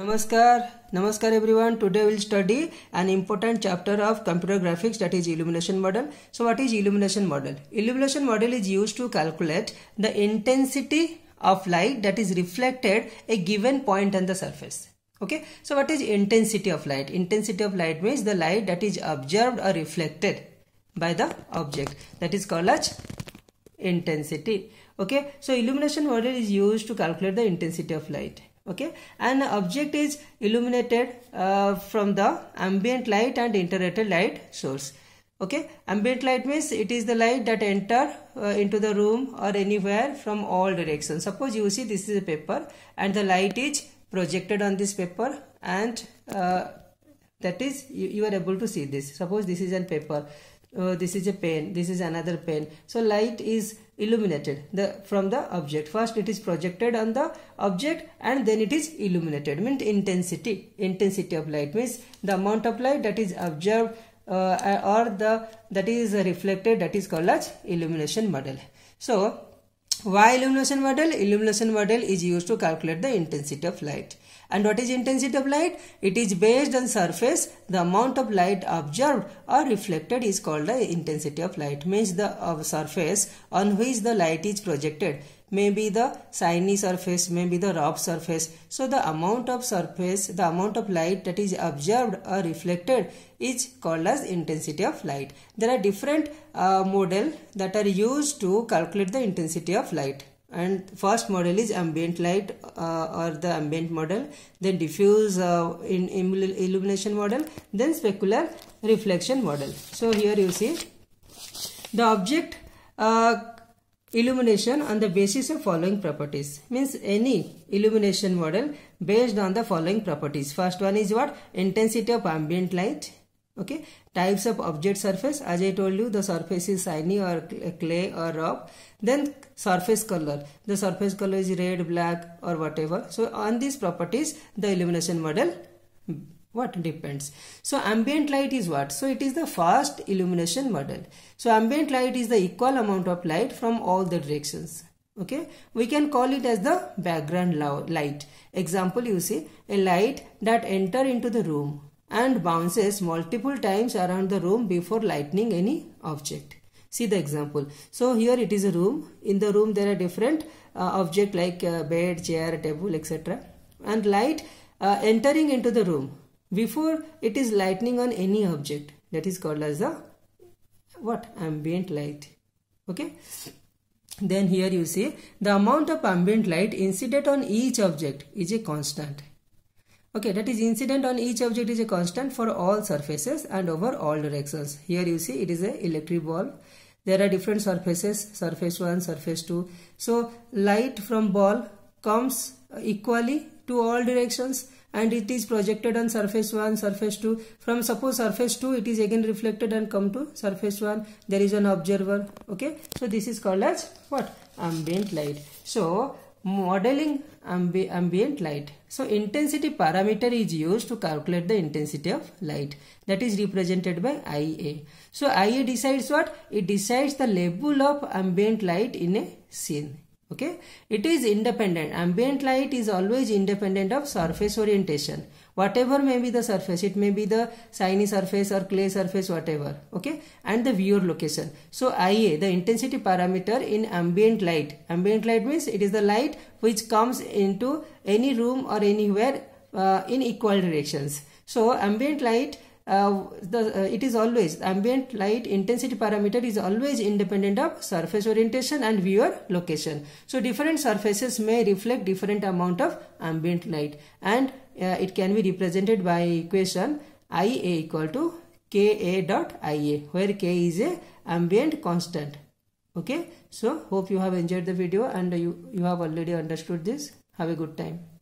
Namaskar, Namaskar everyone. Today we'll study an important chapter of computer graphics that is illumination model. So what is illumination model? Illumination model is used to calculate the intensity of light that is reflected a given point on the surface. Okay, so what is intensity of light? Intensity of light means the light that is observed or reflected by the object that is called as intensity. Okay, so illumination model is used to calculate the intensity of light okay and object is illuminated uh, from the ambient light and interrelated light source okay ambient light means it is the light that enter uh, into the room or anywhere from all directions suppose you see this is a paper and the light is projected on this paper and uh, that is, you, you are able to see this. Suppose this is a paper, uh, this is a pen, this is another pen. So light is illuminated the, from the object. First it is projected on the object and then it is illuminated. Means intensity. Intensity of light means the amount of light that is observed uh, or the that is reflected that is called as illumination model. So why illumination model? Illumination model is used to calculate the intensity of light. And what is intensity of light? It is based on surface. The amount of light observed or reflected is called the intensity of light. Means the surface on which the light is projected may be the shiny surface, may be the rough surface. So the amount of surface, the amount of light that is observed or reflected is called as intensity of light. There are different uh, model that are used to calculate the intensity of light and first model is ambient light uh, or the ambient model then diffuse uh, in, in illumination model then specular reflection model so here you see the object uh, Illumination on the basis of following properties means any illumination model based on the following properties. First one is what? Intensity of ambient light. Okay. Types of object surface. As I told you, the surface is shiny or clay or rock. Then surface color. The surface color is red, black or whatever. So on these properties, the illumination model what depends so ambient light is what so it is the first illumination model so ambient light is the equal amount of light from all the directions okay we can call it as the background light example you see a light that enter into the room and bounces multiple times around the room before lighting any object see the example so here it is a room in the room there are different uh, object like uh, bed chair table etc and light uh, entering into the room before it is lightning on any object that is called as the what ambient light okay then here you see the amount of ambient light incident on each object is a constant okay that is incident on each object is a constant for all surfaces and over all directions here you see it is a electric ball there are different surfaces surface 1 surface 2 so light from ball comes equally to all directions and it is projected on surface 1, surface 2. From suppose surface 2 it is again reflected and come to surface 1. There is an observer. Okay. So this is called as what? Ambient light. So modeling ambi ambient light. So intensity parameter is used to calculate the intensity of light that is represented by IA. So IA decides what? It decides the level of ambient light in a scene okay it is independent ambient light is always independent of surface orientation whatever may be the surface it may be the shiny surface or clay surface whatever okay and the viewer location so ia the intensity parameter in ambient light ambient light means it is the light which comes into any room or anywhere uh, in equal directions so ambient light uh, the, uh, it is always ambient light intensity parameter is always independent of surface orientation and viewer location. So different surfaces may reflect different amount of ambient light and uh, it can be represented by equation Ia equal to Ka dot Ia where K is a ambient constant. Okay, so hope you have enjoyed the video and you, you have already understood this. Have a good time.